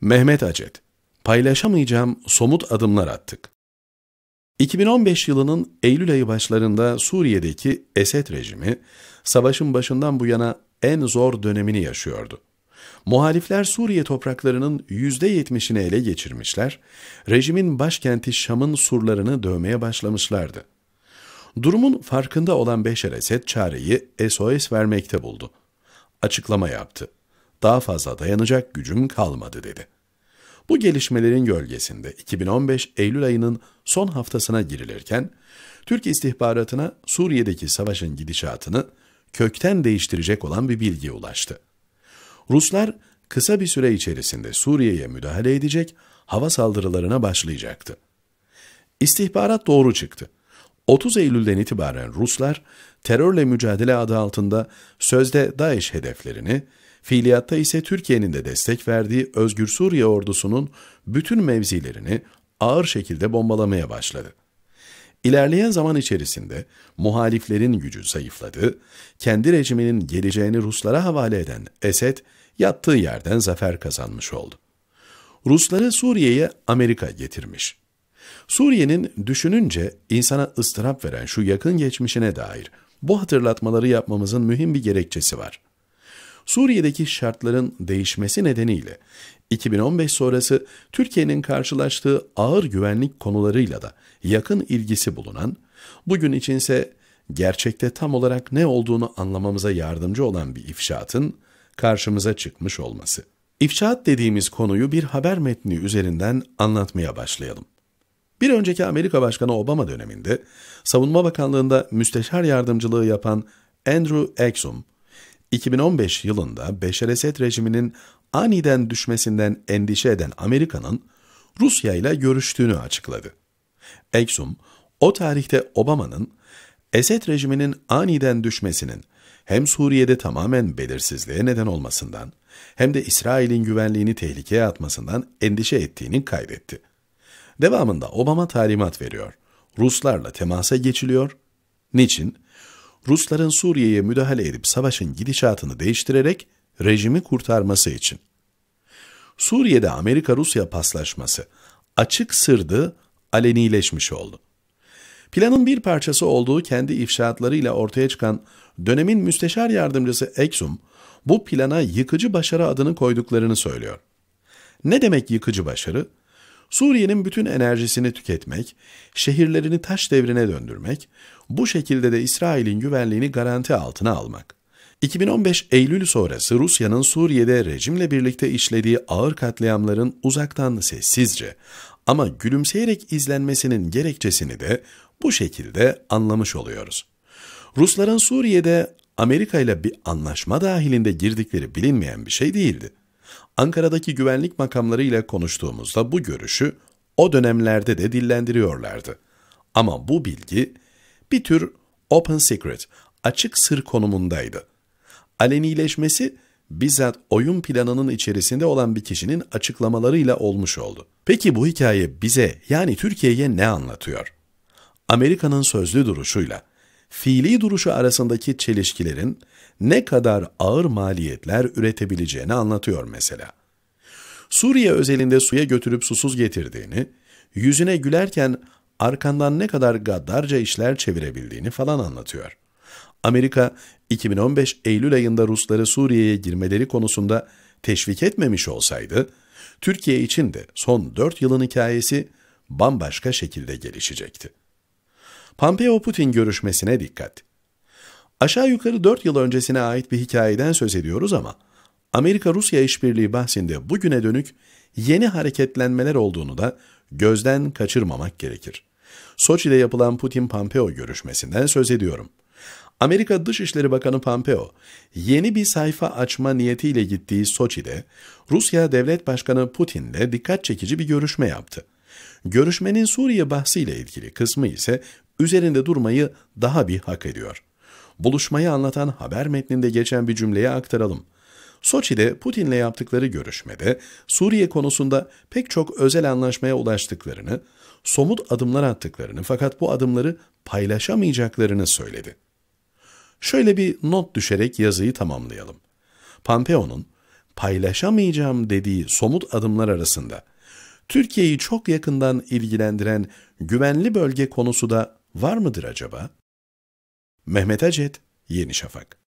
Mehmet Acet, paylaşamayacağım somut adımlar attık. 2015 yılının Eylül ayı başlarında Suriye'deki Esed rejimi, savaşın başından bu yana en zor dönemini yaşıyordu. Muhalifler Suriye topraklarının %70'ini ele geçirmişler, rejimin başkenti Şam'ın surlarını dövmeye başlamışlardı. Durumun farkında olan Beşer Esed çareyi SOS vermekte buldu. Açıklama yaptı daha fazla dayanacak gücüm kalmadı dedi. Bu gelişmelerin gölgesinde 2015 Eylül ayının son haftasına girilirken, Türk istihbaratına Suriye'deki savaşın gidişatını kökten değiştirecek olan bir bilgi ulaştı. Ruslar kısa bir süre içerisinde Suriye'ye müdahale edecek, hava saldırılarına başlayacaktı. İstihbarat doğru çıktı. 30 Eylül'den itibaren Ruslar terörle mücadele adı altında sözde DAEŞ hedeflerini Fiiliyatta ise Türkiye'nin de destek verdiği Özgür Suriye ordusunun bütün mevzilerini ağır şekilde bombalamaya başladı. İlerleyen zaman içerisinde muhaliflerin gücü zayıfladı, kendi rejiminin geleceğini Ruslara havale eden Esed, yattığı yerden zafer kazanmış oldu. Rusları Suriye'ye Amerika getirmiş. Suriye'nin düşününce insana ıstırap veren şu yakın geçmişine dair bu hatırlatmaları yapmamızın mühim bir gerekçesi var. Suriye'deki şartların değişmesi nedeniyle 2015 sonrası Türkiye'nin karşılaştığı ağır güvenlik konularıyla da yakın ilgisi bulunan, bugün içinse gerçekte tam olarak ne olduğunu anlamamıza yardımcı olan bir ifşaatın karşımıza çıkmış olması. İfşaat dediğimiz konuyu bir haber metni üzerinden anlatmaya başlayalım. Bir önceki Amerika Başkanı Obama döneminde Savunma Bakanlığında müsteşar yardımcılığı yapan Andrew Exum, 2015 yılında Beşer Esed rejiminin aniden düşmesinden endişe eden Amerika'nın Rusya ile görüştüğünü açıkladı. Exum, o tarihte Obama'nın Esed rejiminin aniden düşmesinin hem Suriye'de tamamen belirsizliğe neden olmasından hem de İsrail'in güvenliğini tehlikeye atmasından endişe ettiğini kaydetti. Devamında Obama talimat veriyor. Ruslarla temasa geçiliyor. Niçin? Rusların Suriye'ye müdahale edip savaşın gidişatını değiştirerek rejimi kurtarması için. Suriye'de Amerika-Rusya paslaşması açık sırdı, alenileşmiş oldu. Planın bir parçası olduğu kendi ifşaatlarıyla ortaya çıkan dönemin müsteşar yardımcısı Exum, bu plana yıkıcı başarı adını koyduklarını söylüyor. Ne demek yıkıcı başarı? Suriye'nin bütün enerjisini tüketmek, şehirlerini taş devrine döndürmek, bu şekilde de İsrail'in güvenliğini garanti altına almak. 2015 Eylül sonrası Rusya'nın Suriye'de rejimle birlikte işlediği ağır katliamların uzaktan sessizce ama gülümseyerek izlenmesinin gerekçesini de bu şekilde anlamış oluyoruz. Rusların Suriye'de Amerika ile bir anlaşma dahilinde girdikleri bilinmeyen bir şey değildi. Ankara'daki güvenlik makamları ile konuştuğumuzda bu görüşü o dönemlerde de dillendiriyorlardı. Ama bu bilgi bir tür open secret, açık sır konumundaydı. Alenileşmesi bizzat oyun planının içerisinde olan bir kişinin açıklamalarıyla olmuş oldu. Peki bu hikaye bize yani Türkiye'ye ne anlatıyor? Amerika'nın sözlü duruşuyla, fiili duruşu arasındaki çelişkilerin ne kadar ağır maliyetler üretebileceğini anlatıyor mesela. Suriye özelinde suya götürüp susuz getirdiğini, yüzüne gülerken arkandan ne kadar gaddarca işler çevirebildiğini falan anlatıyor. Amerika 2015 Eylül ayında Rusları Suriye'ye girmeleri konusunda teşvik etmemiş olsaydı, Türkiye için de son 4 yılın hikayesi bambaşka şekilde gelişecekti. Pompeo-Putin görüşmesine dikkat. Aşağı yukarı 4 yıl öncesine ait bir hikayeden söz ediyoruz ama Amerika-Rusya işbirliği bahsinde bugüne dönük yeni hareketlenmeler olduğunu da gözden kaçırmamak gerekir. Soçi'de yapılan Putin-Pompeo görüşmesinden söz ediyorum. Amerika Dışişleri Bakanı Pompeo, yeni bir sayfa açma niyetiyle gittiği Soçi'de, Rusya Devlet Başkanı Putin'le dikkat çekici bir görüşme yaptı. Görüşmenin Suriye bahsiyle ilgili kısmı ise üzerinde durmayı daha bir hak ediyor. Buluşmayı anlatan haber metninde geçen bir cümleye aktaralım. Soçi'de Putin'le yaptıkları görüşmede Suriye konusunda pek çok özel anlaşmaya ulaştıklarını, somut adımlar attıklarını fakat bu adımları paylaşamayacaklarını söyledi. Şöyle bir not düşerek yazıyı tamamlayalım. Pompeo'nun paylaşamayacağım dediği somut adımlar arasında Türkiye'yi çok yakından ilgilendiren güvenli bölge konusu da var mıdır acaba? Mehmet Acet, Yeni Şafak